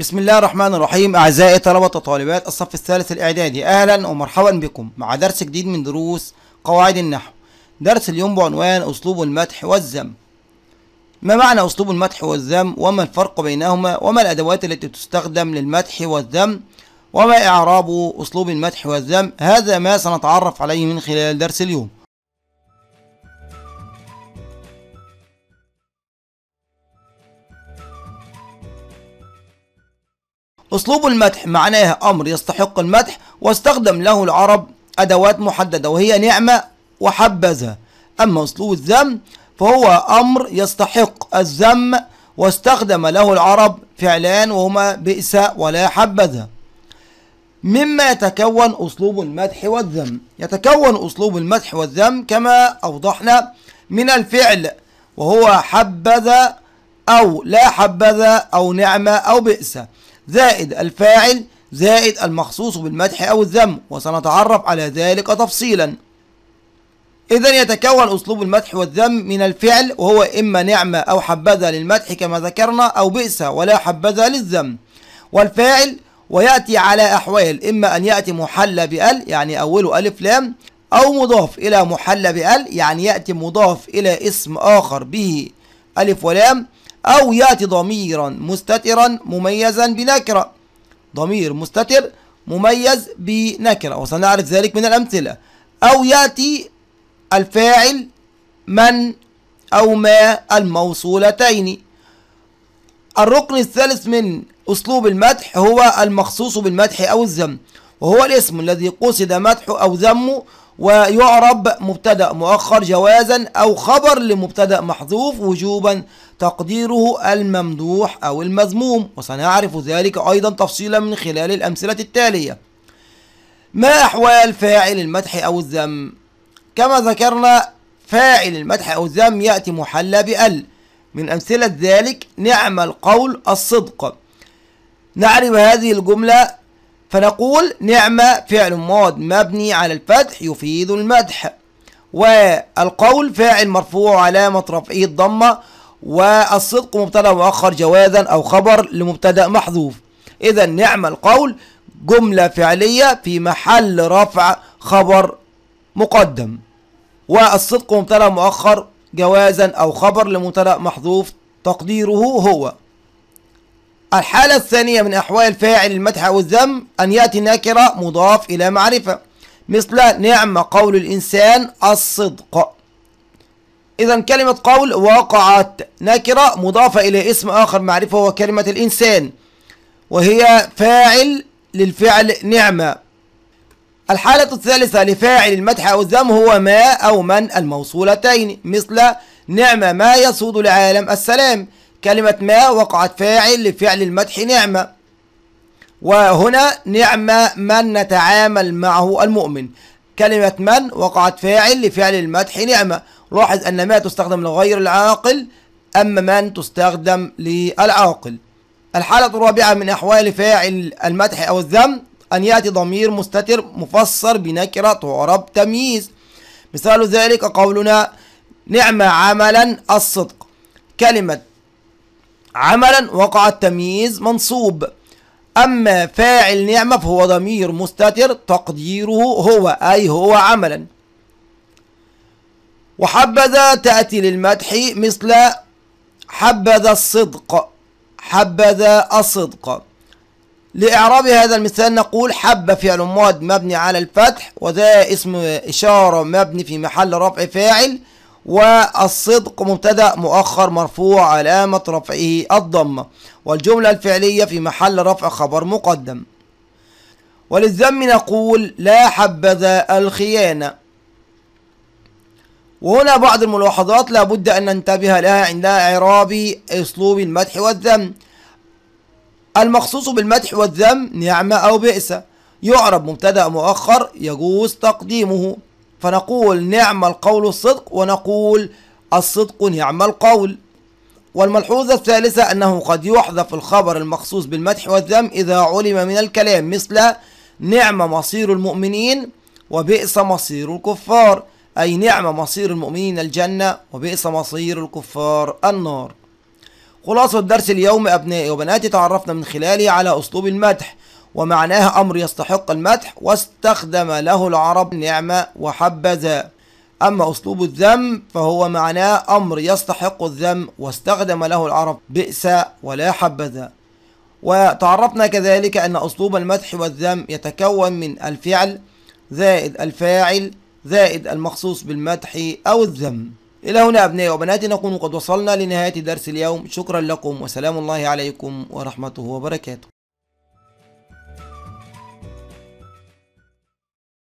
بسم الله الرحمن الرحيم أعزائي طلبة وطالبات الصف الثالث الإعدادي أهلا ومرحبا بكم مع درس جديد من دروس قواعد النحو درس اليوم بعنوان أسلوب المدح والذم ما معنى أسلوب المدح والذم وما الفرق بينهما وما الأدوات التي تستخدم للمدح والذم وما إعراب أسلوب المدح والذم هذا ما سنتعرف عليه من خلال درس اليوم أسلوب المدح معناه أمر يستحق المدح واستخدم له العرب أدوات محددة وهي نعمة وحبذا أما أسلوب الذم فهو أمر يستحق الذم واستخدم له العرب فعلان وهما بئس ولا حبذا مما يتكون أسلوب المدح والذم يتكون أسلوب المدح والذم كما أوضحنا من الفعل وهو حبذا أو لا حبذا أو نعمة أو بئس زائد الفاعل زائد المخصوص بالمدح أو الذم وسنتعرف على ذلك تفصيلا إذا يتكون أسلوب المدح والذم من الفعل وهو إما نعمة أو حبذا للمدح كما ذكرنا أو بئس ولا حبذا للذم والفاعل ويأتي على أحوال إما أن يأتي محلى بأل يعني أوله ألف لام أو مضاف إلى محلى بأل يعني يأتي مضاف إلى اسم آخر به ألف ولام أو يأتي ضميرا مستترا مميزا بنكرة ضمير مستتر مميز بنكرة وسنعرف ذلك من الأمثلة أو يأتي الفاعل من أو ما الموصولتين الركن الثالث من أسلوب المدح هو المخصوص بالمدح أو الذم وهو الاسم الذي قصد مدحه أو ذمه ويعرب مبتدأ مؤخر جوازا أو خبر لمبتدأ محذوف وجوبا تقديره الممدوح أو المذموم وسنعرف ذلك أيضا تفصيلا من خلال الأمثلة التالية ما أحوال فاعل المدح أو الذم كما ذكرنا فاعل المدح أو الذم يأتي محلى بأل من أمثلة ذلك نعم القول الصدق نعرف هذه الجملة فنقول نعمة فعل ماض مبني على الفتح يفيد المدح والقول فاعل مرفوع علامة رفعه الضمة والصدق مبتدا مؤخر جوازا أو خبر لمبتدا محذوف إذا نعم القول جملة فعلية في محل رفع خبر مقدم والصدق مبتدا مؤخر جوازا أو خبر لمبتدا محذوف تقديره هو الحالة الثانية من أحوال الفاعل المدح أو الذم أن يأتي نكرة مضاف إلى معرفة مثل نعم قول الإنسان الصدق إذا كلمة قول وقعت نكرة مضافة إلى اسم آخر معرفة هو كلمة الإنسان وهي فاعل للفعل نعمة الحالة الثالثة لفاعل المدح أو الذم هو ما أو من الموصولتين مثل نعمة ما يسود لعالم السلام كلمة ما وقعت فاعل لفعل المدح نعمة وهنا نعمة من نتعامل معه المؤمن كلمة من وقعت فاعل لفعل المدح نعمة لاحظ أن ما تستخدم لغير العاقل أما من تستخدم للعاقل الحالة الرابعة من أحوال فاعل المدح أو الذم أن يأتي ضمير مستتر مفسر بنكرة تعرب تمييز مثال ذلك قولنا نعم عملا الصدق كلمة عملا وقع التمييز منصوب أما فاعل نعمة فهو ضمير مستتر تقديره هو أي هو عملا وحبذا تأتي للمدح مثل حبذا الصدق حبذا الصدق لإعراب هذا المثال نقول حب فعل مواد مبني على الفتح وذا اسم إشارة مبني في محل رفع فاعل والصدق مبتدأ مؤخر مرفوع علامة رفعه الضمة والجملة الفعلية في محل رفع خبر مقدم وللذم نقول لا حبذا الخيانة وهنا بعض الملاحظات لابد أن ننتبه لها عند إعراب أسلوب المدح والذم المخصوص بالمدح والذم نعمة أو بئس يعرب مبتدأ مؤخر يجوز تقديمه فنقول نعم القول الصدق ونقول الصدق نعم القول والملحوظة الثالثة أنه قد يحذف الخبر المخصوص بالمدح والذم إذا علم من الكلام مثل نعم مصير المؤمنين وبئس مصير الكفار أي نعم مصير المؤمنين الجنة وبئس مصير الكفار النار خلاصة الدرس اليوم أبنائي وبناتي تعرفنا من خلاله على أسلوب المدح ومعناه أمر يستحق المدح واستخدم له العرب نعمة وحبذا أما أسلوب الذم فهو معناه أمر يستحق الذم واستخدم له العرب بئس ولا حبذا وتعرفنا كذلك أن أسلوب المدح والذم يتكون من الفعل زائد الفاعل زائد المخصوص بالمدح أو الذم إلى هنا أبنائي وبناتي نكون قد وصلنا لنهاية درس اليوم شكرا لكم وسلام الله عليكم ورحمته وبركاته